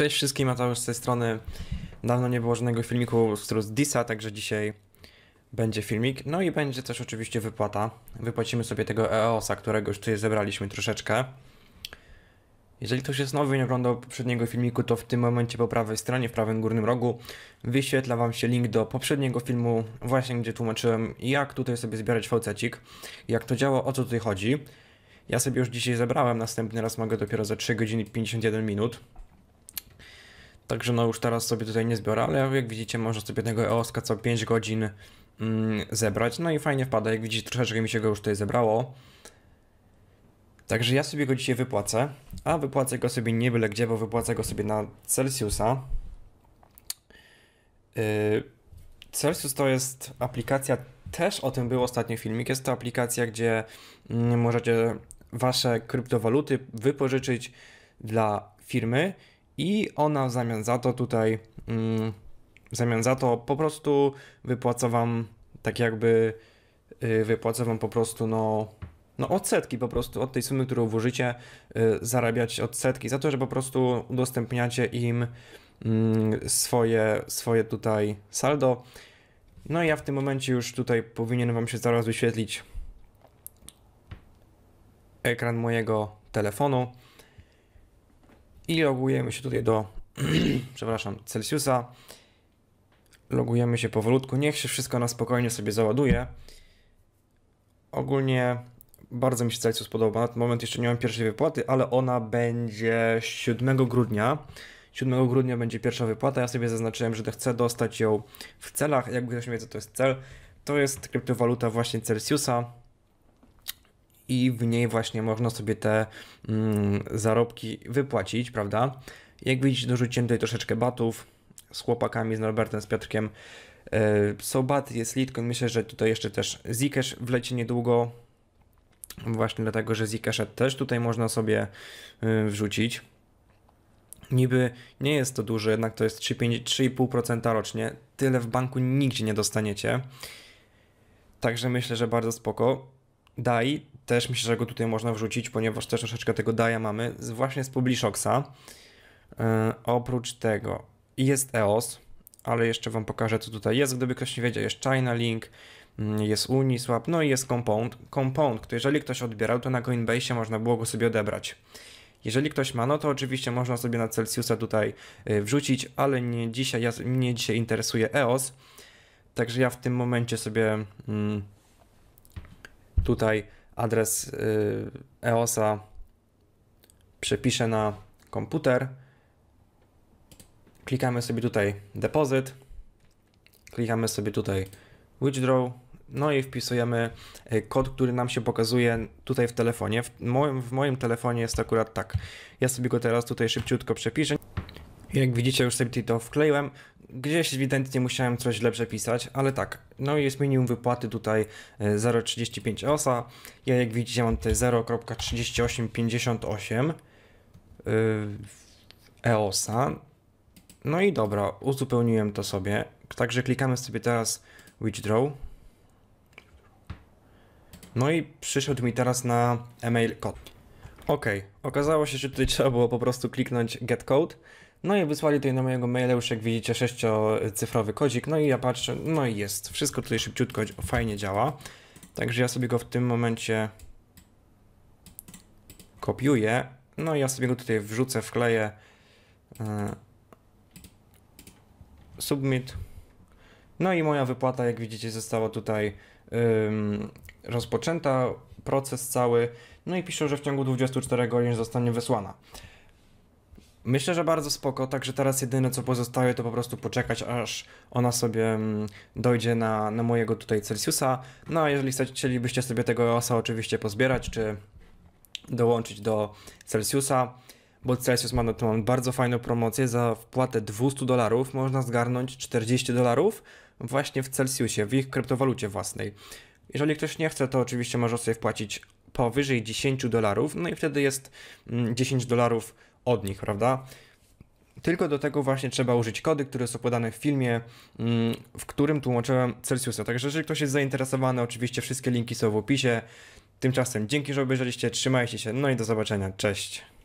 Cześć wszystkim, Mateusz z tej strony. Dawno nie było żadnego filmiku z Trust Disa, także dzisiaj będzie filmik. No i będzie też oczywiście wypłata. Wypłacimy sobie tego EOSa, którego już tutaj zebraliśmy troszeczkę. Jeżeli ktoś jest nowy i nie oglądał poprzedniego filmiku, to w tym momencie po prawej stronie, w prawym górnym rogu wyświetla Wam się link do poprzedniego filmu, właśnie gdzie tłumaczyłem jak tutaj sobie zbierać fałcecik, jak to działa, o co tutaj chodzi. Ja sobie już dzisiaj zebrałem, następny raz mogę dopiero za 3 godziny 51 minut. Także no już teraz sobie tutaj nie zbiorę, ale jak widzicie można sobie tego EOSka co 5 godzin mm, zebrać. No i fajnie wpada, jak widzicie troszeczkę mi się go już tutaj zebrało. Także ja sobie go dzisiaj wypłacę, a wypłacę go sobie nie byle gdzie, bo wypłacę go sobie na Celsiusa. Yy, Celsius to jest aplikacja, też o tym był ostatni filmik, jest to aplikacja, gdzie mm, możecie wasze kryptowaluty wypożyczyć dla firmy i ona w zamian za to tutaj, mm, w zamian za to po prostu wypłaca wam tak jakby, y, wypłaca wam po prostu no no odsetki po prostu od tej sumy, którą włożycie, y, zarabiać odsetki za to, że po prostu udostępniacie im mm, swoje, swoje tutaj saldo. No i ja w tym momencie już tutaj powinien Wam się zaraz wyświetlić ekran mojego telefonu i logujemy się tutaj do, przepraszam, Celsjusa. Logujemy się powolutku, niech się wszystko na spokojnie sobie załaduje. Ogólnie bardzo mi się Celsius podoba. Na ten moment jeszcze nie mam pierwszej wypłaty, ale ona będzie 7 grudnia. 7 grudnia będzie pierwsza wypłata. Ja sobie zaznaczyłem, że chcę dostać ją w celach. Jakby ktoś nie wie, co to jest cel, to jest kryptowaluta właśnie Celsjusa i w niej właśnie można sobie te mm, zarobki wypłacić, prawda? Jak widzicie, dorzuciłem tutaj troszeczkę batów z chłopakami, z Norbertem, z Piotrkiem. E, Sobat jest Litecoin, myślę, że tutaj jeszcze też Zcash wleci niedługo, właśnie dlatego, że Zcash też tutaj można sobie y, wrzucić. Niby nie jest to dużo, jednak to jest 3,5% rocznie. Tyle w banku nigdzie nie dostaniecie. Także myślę, że bardzo spoko. DAI też myślę, że go tutaj można wrzucić, ponieważ też troszeczkę tego daja mamy, właśnie z Publishoxa. E, oprócz tego jest EOS, ale jeszcze Wam pokażę, co tutaj jest. Gdyby ktoś nie wiedział, jest China Link, mm, jest Uniswap, no i jest Compound. Compound, który jeżeli ktoś odbierał, to na Coinbase można było go sobie odebrać. Jeżeli ktoś ma, no to oczywiście można sobie na Celsiusa tutaj e, wrzucić, ale nie dzisiaj, ja, mnie dzisiaj interesuje EOS, także ja w tym momencie sobie mm, tutaj adres y, EOSa przepiszę na komputer. Klikamy sobie tutaj depozyt, klikamy sobie tutaj withdraw, no i wpisujemy y, kod, który nam się pokazuje tutaj w telefonie. W moim, w moim telefonie jest akurat tak. Ja sobie go teraz tutaj szybciutko przepiszę. Jak widzicie, już sobie to wkleiłem. Gdzieś ewidentnie musiałem coś lepsze przepisać, ale tak. No i jest minimum wypłaty tutaj 0,35 e, osa. Ja jak widzicie mam tutaj 0,3858 e, EOSa. No i dobra, uzupełniłem to sobie. Także klikamy sobie teraz withdraw. No i przyszedł mi teraz na e-mail kod. Ok, okazało się, że tutaj trzeba było po prostu kliknąć get code no i wysłali tutaj na mojego maila już jak widzicie sześciocyfrowy kodzik, no i ja patrzę, no i jest, wszystko tutaj szybciutko, fajnie działa. Także ja sobie go w tym momencie kopiuję, no i ja sobie go tutaj wrzucę, wkleję. E, submit. No i moja wypłata, jak widzicie, została tutaj ym, rozpoczęta, proces cały. No i piszę, że w ciągu 24 godzin zostanie wysłana. Myślę, że bardzo spoko, także teraz jedyne co pozostaje to po prostu poczekać aż ona sobie mm, dojdzie na, na mojego tutaj Celsiusa. No a jeżeli chcielibyście sobie tego osa oczywiście pozbierać czy dołączyć do Celsiusa, bo Celsius ma na to bardzo fajną promocję, za wpłatę 200 dolarów można zgarnąć 40 dolarów właśnie w Celsiusie, w ich kryptowalucie własnej. Jeżeli ktoś nie chce, to oczywiście może sobie wpłacić powyżej 10 dolarów, no i wtedy jest 10 mm, dolarów od nich, prawda? Tylko do tego właśnie trzeba użyć kody, które są podane w filmie, mm, w którym tłumaczyłem Celsjusa. Także jeżeli ktoś jest zainteresowany, oczywiście wszystkie linki są w opisie. Tymczasem dzięki, że obejrzeliście, trzymajcie się, no i do zobaczenia, cześć!